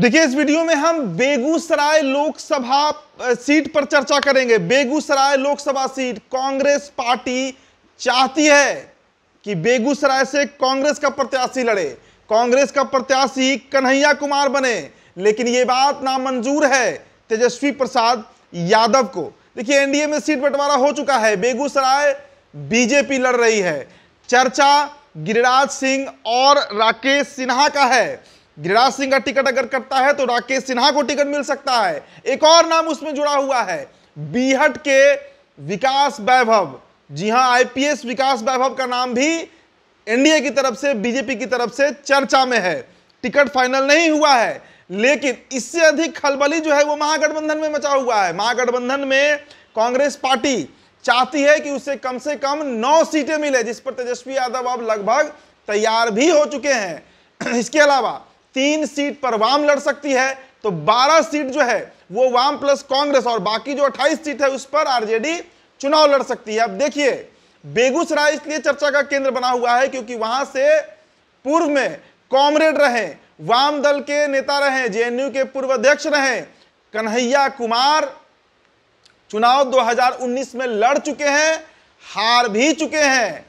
देखिए इस वीडियो में हम बेगूसराय लोकसभा सीट पर चर्चा करेंगे Begusarai Lok Sabha seat Congress party चाहती है कि बेगूसराय से कांग्रेस का प्रत्याशी लड़े कांग्रेस का प्रत्याशी कन्हैया कुमार बने लेकिन ये बात नामंजूर है तेजस्वी प्रसाद यादव को देखिए एनडीए में सीट बंटवारा हो चुका है बेगूसराय बीजेपी लड़ रही है चर्चा गिरिराज सिंह और राकेश सिन्हा का है गिरिराज सिंह का टिकट अगर कटता है तो राकेश सिन्हा को टिकट मिल सकता है एक और नाम उसमें जुड़ा हुआ है बीहट के विकास वैभव जी हां आईपीएस विकास वैभव का नाम भी एनडीए की तरफ से बीजेपी की तरफ से चर्चा में है टिकट फाइनल नहीं हुआ है लेकिन इससे अधिक खलबली जो है वो महागठबंधन में मचा हुआ है महागठबंधन में कांग्रेस पार्टी चाहती है कि उसे कम से कम नौ सीटें मिले जिस पर तेजस्वी यादव अब लगभग तैयार भी हो चुके हैं इसके अलावा तीन सीट पर वाम लड़ सकती है तो 12 सीट जो है वो वाम प्लस कांग्रेस और बाकी जो 28 सीट है उस पर आरजेडी चुनाव लड़ सकती है अब देखिए बेगूसराय इसलिए चर्चा का केंद्र बना हुआ है क्योंकि वहां से पूर्व में कॉमरेड रहे वाम दल के नेता रहे जेएनयू के पूर्व अध्यक्ष रहे कन्हैया कुमार चुनाव 2019 में लड़ चुके हैं हार भी चुके हैं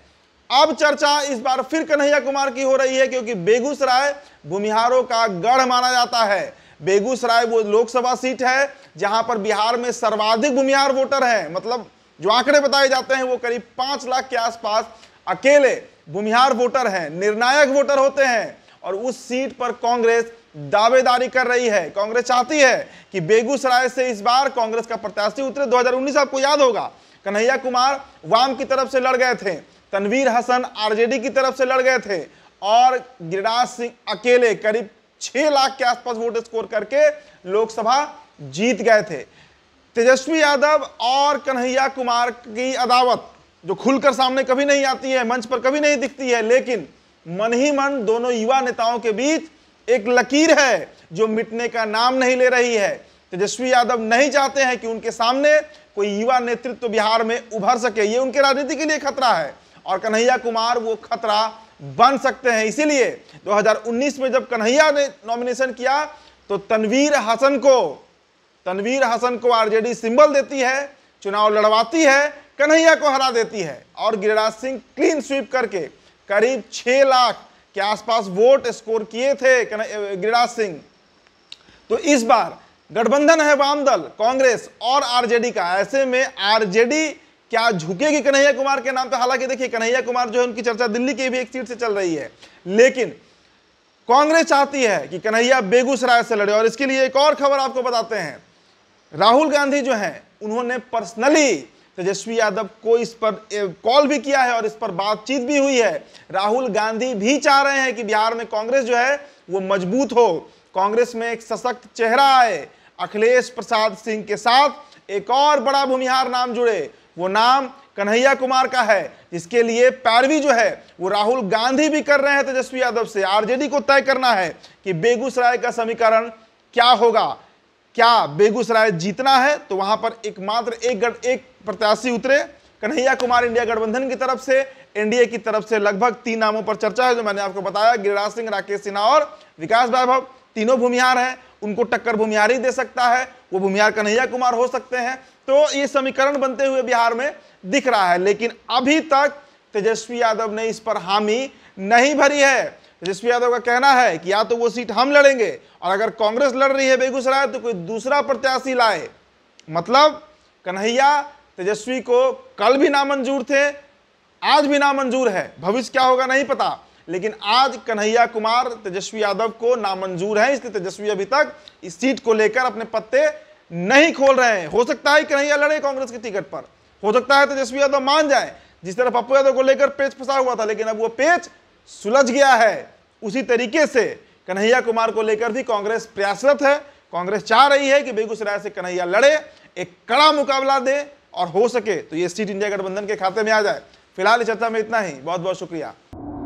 अब चर्चा इस बार फिर कन्हैया कुमार की हो रही है क्योंकि बेगूसराय भूमिहारों का गढ़ माना जाता है बेगूसराय वो लोकसभा सीट है जहां पर बिहार में सर्वाधिक भूमिहार वोटर हैं मतलब जो आंकड़े बताए जाते हैं वो करीब पांच लाख के आसपास अकेले भूमिहार वोटर हैं निर्णायक वोटर होते हैं और उस सीट पर कांग्रेस दावेदारी कर रही है कांग्रेस चाहती है कि बेगूसराय से इस बार कांग्रेस का प्रत्याशी उतरे 2019 आपको याद होगा कन्हैया कुमार वाम की तरफ से लड़ गए थे तनवीर हसन आरजेडी की तरफ से लड़ गए थे और गिरिराज सिंह अकेले करीब छह लाख के आसपास वोट स्कोर करके लोकसभा जीत गए थे तेजस्वी यादव और कन्हैया कुमार की अदावत जो खुलकर सामने कभी नहीं आती है मंच पर कभी नहीं दिखती है लेकिन मन ही मन दोनों युवा नेताओं के बीच एक लकीर है जो मिटने का नाम नहीं ले रही है तेजस्वी यादव नहीं चाहते हैं कि उनके सामने कोई युवा नेतृत्व तो बिहार में उभर सके ये उनके राजनीति के लिए खतरा है और कन्हैया कुमार वो खतरा बन सकते हैं इसीलिए 2019 में जब कन्हैया ने नॉमिनेशन किया तो तनवीर हसन को तनवीर हसन को आरजेडी सिंबल देती है चुनाव लड़वाती है कन्हैया को हरा देती है और गिरिराज सिंह क्लीन स्वीप करके करीब छह लाख के आसपास वोट स्कोर किए थे गिरिराज सिंह तो इस बार गठबंधन है वाम दल कांग्रेस और आरजेडी का ऐसे में आरजेडी क्या झुकेगी कन्हैया कुमार के नाम पे हालांकि देखिए कन्हैया कुमार जो है उनकी चर्चा दिल्ली की भी एक सीट से चल रही है लेकिन कांग्रेस चाहती है कि कन्हैया बेगूसराय से लड़े और इसके लिए एक और खबर आपको बताते हैं राहुल गांधी जो हैं उन्होंने पर्सनली तेजस्वी यादव को इस पर कॉल भी किया है और इस पर बातचीत भी हुई है राहुल गांधी भी चाह रहे हैं कि बिहार में कांग्रेस जो है वो मजबूत हो कांग्रेस में एक सशक्त चेहरा आए अखिलेश प्रसाद सिंह के साथ एक और बड़ा भूमिहार नाम जुड़े वो नाम कन्हैया कुमार का है इसके लिए पैरवी जो है वो राहुल गांधी भी कर रहे हैं तेजस्वी यादव से आरजेडी को तय करना है कि बेगूसराय का समीकरण क्या होगा क्या बेगूसराय जीतना है तो वहां पर एकमात्र एक गढ़ एक प्रत्याशी उतरे कन्हैया कुमार इंडिया गठबंधन की तरफ से एनडीए की तरफ से लगभग तीन नामों पर चर्चा है जो मैंने आपको बताया गिरिराज सिंह राकेश सिन्हा और विकास वैभव तीनों भूमिहार हैं उनको टक्कर ही दे सकता है वो भूमियार कन्हैया कुमार हो सकते हैं तो ये समीकरण बनते हुए बिहार में दिख रहा है लेकिन अभी तक तेजस्वी यादव ने इस पर हामी नहीं भरी है तेजस्वी यादव का कहना है कि या तो वो सीट हम लड़ेंगे और अगर कांग्रेस लड़ रही है बेगूसराय तो कोई दूसरा प्रत्याशी लाए मतलब कन्हैया तेजस्वी को कल भी नामंजूर थे आज भी नामंजूर है भविष्य क्या होगा नहीं पता लेकिन आज कन्हैया कुमार तेजस्वी यादव को नामंजूर है इसलिए तेजस्वी अभी तक इस सीट को लेकर अपने पत्ते नहीं खोल रहे हैं हो सकता है कन्हैया लड़े कांग्रेस की टिकट पर हो सकता है तेजस्वी यादव मान जाए जिस तरह पप्पू यादव को लेकर पेच फंसा हुआ था लेकिन अब वो पेच सुलझ गया है उसी तरीके से कन्हैया कुमार को लेकर भी कांग्रेस प्रयासरत है कांग्रेस चाह रही है कि बेगूसराय से कन्हैया लड़े एक कड़ा मुकाबला दे और हो सके तो ये सीट इंडिया गठबंधन के खाते में आ जाए फिलहाल इस चर्चा में इतना ही बहुत बहुत शुक्रिया